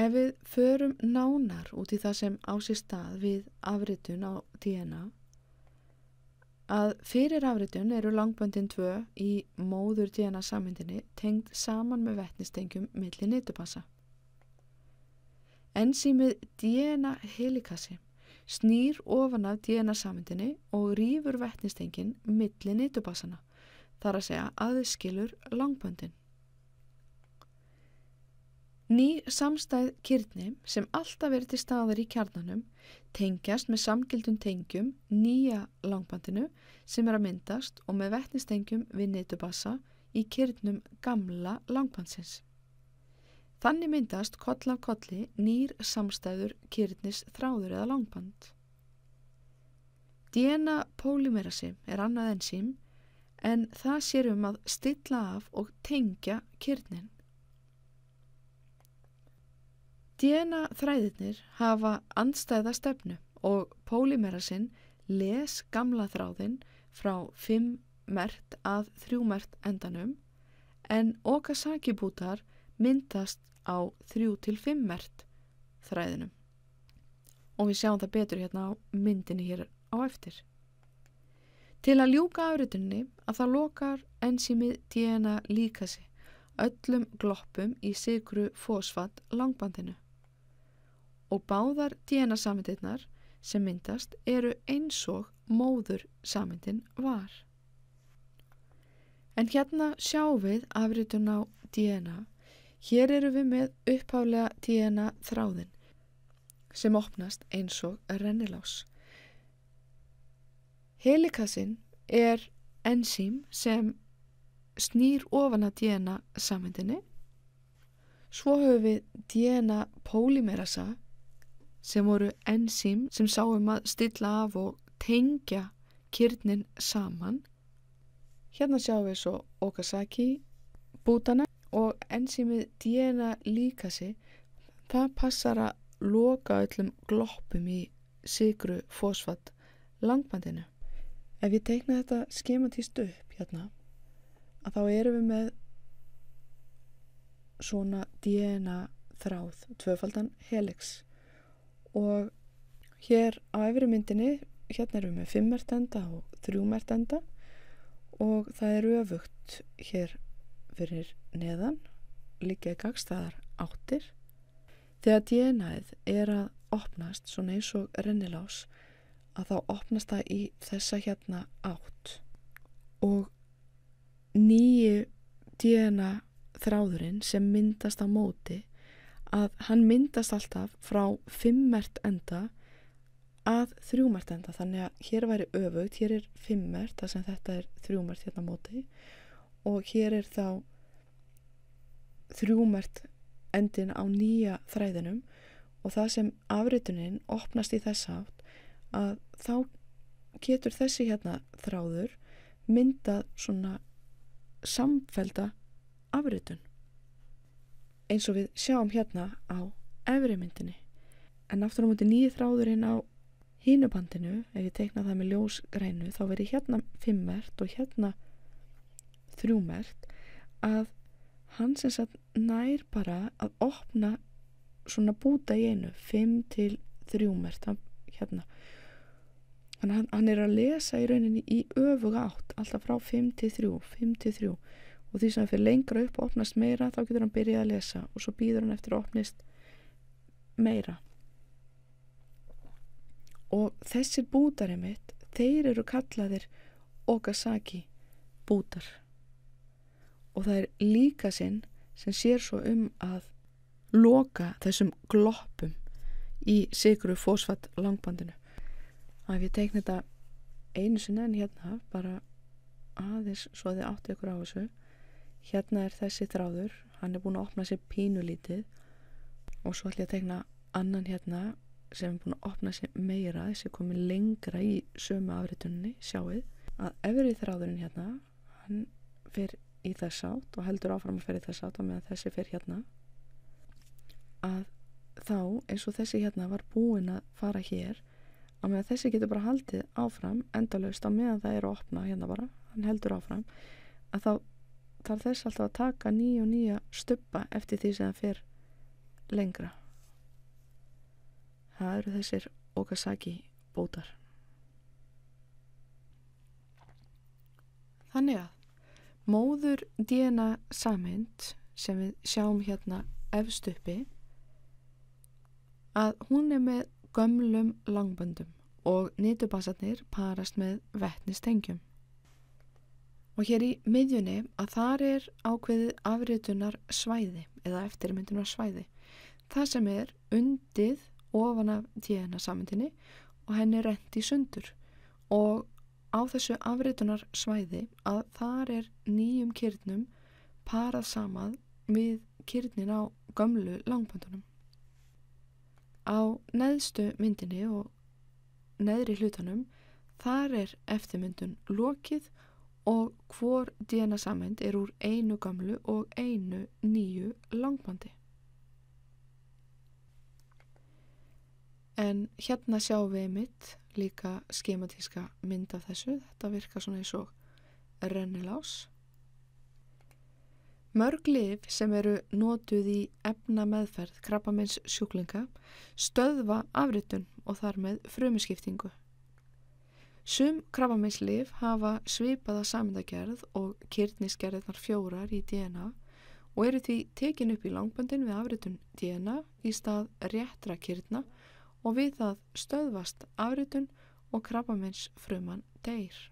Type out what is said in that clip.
Ef við förum nánar út í það sem á sér stað við afritun á DNA að fyrir afritun eru langböndin 2 í móður DNA sammyndinni tengd saman með vettnistengjum millir nýttupassa. Enzýmið DNA helikassi snýr ofan af DNA sammyndinni og rýfur vettnistengin millir nýttupassana þar að segja aðskilur langböndin. Ný samstæð kyrni sem alltaf verið til staðar í kjarnanum tengjast með samgildum tengjum nýja langbandinu sem er að myndast og með vettnistengjum við neytubassa í kyrnum gamla langbandsins. Þannig myndast koll af kolli nýr samstæður kyrnis þráður eða langband. DNA pólimerasi er annað ensím en það sér um að stilla af og tengja kyrnin. DNA þræðirnir hafa andstæða stefnu og pólímerasinn les gamla þráðinn frá 5 mert að 3 mert endanum en okasakibútar myndast á 3 til 5 mert þræðinum. Og við sjáum það betur hérna á myndinni hér á eftir. Til að ljúka afritinni að það lokar enzýmið DNA líkasi öllum gloppum í sigru fósfatt langbandinu og báðar DNA samindirnar sem myndast eru eins og móður samindin var. En hérna sjáum við afritun á DNA. Hér eru við með upphálega DNA þráðin sem opnast eins og rennilás. Helikasinn er enzím sem snýr ofan að DNA samindinni. Svo höfum við DNA pólimerasa sem voru enzím sem sáum um að stilla af og tengja kyrnin saman. Hérna sjáum við svo Okasaki bútana og enzímið DNA líkasi. Það passar að loka öllum gloppum í sigru fósfatt langbandinu. Ef ég teikna þetta skematíst upp hérna að þá erum við með svona DNA þráð, tvöfaldan helix og hér á efri myndinni hérna erum við fimmertenda og þrjúmertenda og það eru öfugt hér fyrir neðan líka í gagstaðar áttir þegar DNAð er að opnast svona eins og rennilás að þá opnast það í þessa hérna átt og nýju DNA þráðurinn sem myndast á móti að hann myndast alltaf frá fimmert enda að þrjúmert enda þannig að hér væri öfugt, hér er fimmert þar sem þetta er þrjúmert hérna móti og hér er þá þrjúmert endin á nýja þræðinum og það sem afritunin opnast í þess átt að þá getur þessi hérna þráður myndað svona samfelda afritun eins og við sjáum hérna á efri myndinni en aftur á múti nýð þráðurinn á hínubandinu, ef ég teikna það með ljósgrænu þá veri hérna fimmert og hérna þrjúmert að hans eins að nær bara að opna svona búta í einu fimm til þrjúmert hérna hann, hann er að lesa í rauninni í öfuga átt alltaf frá fimm til þrjú fimm til þrjú og því sem hann fyrir lengra upp og opnast meira þá getur hann byrjað að lesa og svo býður hann eftir að opnist meira og þessir bútar einmitt, þeir eru kallaðir Okasaki bútar og það er líka sinn sem sér svo um að loka þessum gloppum í sigru fósfatt langbandinu að ég teikna þetta einu sinna en hérna bara aðeins svo að þið áttu ykkur á þessu hérna er þessi þráður hann er búin að opna sér pínulítið og svo ætlum ég að tegna annan hérna sem er búin að opna sér meira þessi komið lengra í sömu afritunni, sjáuð að efri þráðurinn hérna hann fer í þess átt og heldur áfram að fer í þess átt og meðan þessi fer hérna að þá eins og þessi hérna var búin að fara hér að meðan þessi getur bara haldið áfram endalust á meðan það er að opna hérna bara, hann heldur áfram að þá þarf þess alltaf að taka nýja og nýja stuppa eftir því sem það fer lengra það eru þessir Okasaki bótar Þannig að móður DNA samind sem við sjáum hérna efstuppi að hún er með gömlum langböndum og nýtubassarnir parast með vettnistengjum Og hér í miðjunni að þar er ákveðið afritunar svæði eða eftirmyndunar svæði. Það sem er undið ofan af tíðina samendinni og henni rendi sundur. Og á þessu afritunar svæði að þar er nýjum kyrnum parað samað við kyrnin á gömlu langböndunum. Á neðstu myndinni og neðri hlutanum þar er eftirmyndun lokið og og hvor DNA samhend er úr einu gamlu og einu nýju langbandi. En hérna sjáum við mitt líka skematíska mynd af þessu. Þetta virkar svona eins og rennilás. Mörg liv sem eru nótuð í efna meðferð krabbamins sjúklinga stöðva afritun og þar með frumiskiptingu. Sum krabbameinslif hafa svipaða samindagerð og kyrnisgerðnar fjórar í DNA og eru því tekin upp í langböndin við afritun DNA í stað réttra kyrna og við það stöðvast afritun og krabbamenns fruman deyr.